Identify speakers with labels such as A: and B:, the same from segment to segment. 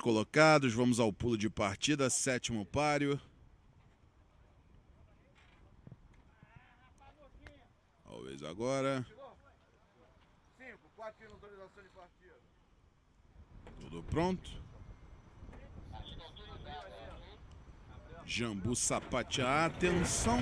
A: colocados, vamos ao pulo de partida, sétimo páreo. Talvez agora. Tudo pronto. Jambu sapatear, atenção.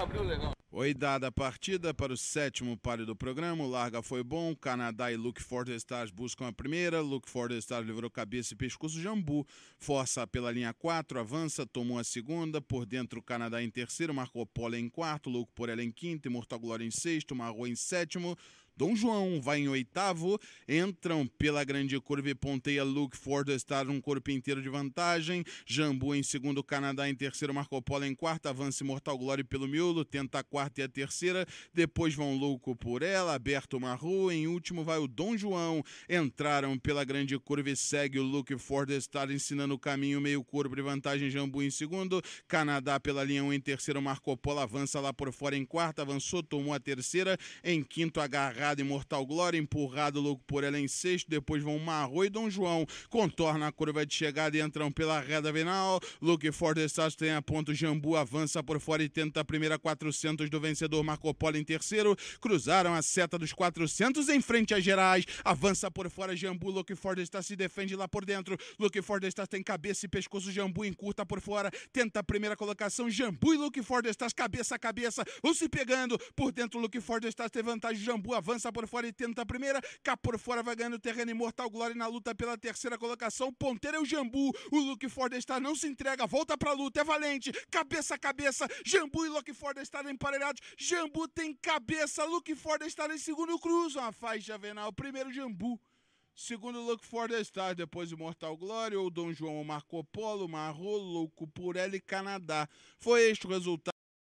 A: Abriu legal. Oidada a partida para o sétimo páreo do programa. O larga foi bom. Canadá e Luke Stars buscam a primeira. Luke Stars livrou cabeça e pescoço. Jambu força pela linha 4, avança, tomou a segunda. Por dentro, o Canadá em terceiro. Marcou Polo em quarto. Luke Porela em quinto. Mortal Glória em sexto. Marrou em sétimo. Dom João vai em oitavo, entram pela grande curva e ponteia Luke Ford está estado, um corpo inteiro de vantagem, Jambu em segundo, Canadá em terceiro, Marco Polo em quarto, avança Imortal Glória pelo miolo, tenta a quarta e a terceira, depois vão Louco por ela, Aberto Marru, em último vai o Dom João, entraram pela grande curva e segue o Luke Ford está ensinando o caminho, meio corpo de vantagem, Jambu em segundo, Canadá pela linha 1 um, em terceiro, Marco Polo avança lá por fora em quarta, avançou, tomou a terceira, em quinto agarrado Imortal Glória, empurrado logo por ela em sexto, depois vão Marro e Dom João, contorna a curva de chegada e entram pela reta final, Luke Ford tem a ponto, Jambu avança por fora e tenta a primeira 400 do vencedor Marco Polo em terceiro, cruzaram a seta dos 400 em frente a Gerais, avança por fora Jambu, Luke Fortestas se defende lá por dentro, Luke Fortestas tem cabeça e pescoço, Jambu encurta por fora, tenta a primeira colocação, Jambu e Luke Fortestas cabeça a cabeça, vão se pegando, por dentro Luke Fortestas tem vantagem, Jambu avança lança por fora e tenta a primeira. Cá por fora vai ganhando terreno imortal. Glória na luta pela terceira colocação. Ponteiro é o Jambu. O Luke Ford está não se entrega. Volta pra luta. É valente. Cabeça a cabeça. Jambu e Luke Ford estão emparelhados. Jambu tem cabeça. Luke Ford está em segundo. cruz. a faixa venal. Primeiro Jambu. Segundo Luke Ford Star, depois Imortal Glória, ou Dom João Marco Polo, Marro, Louco por L Canadá. Foi este o resultado.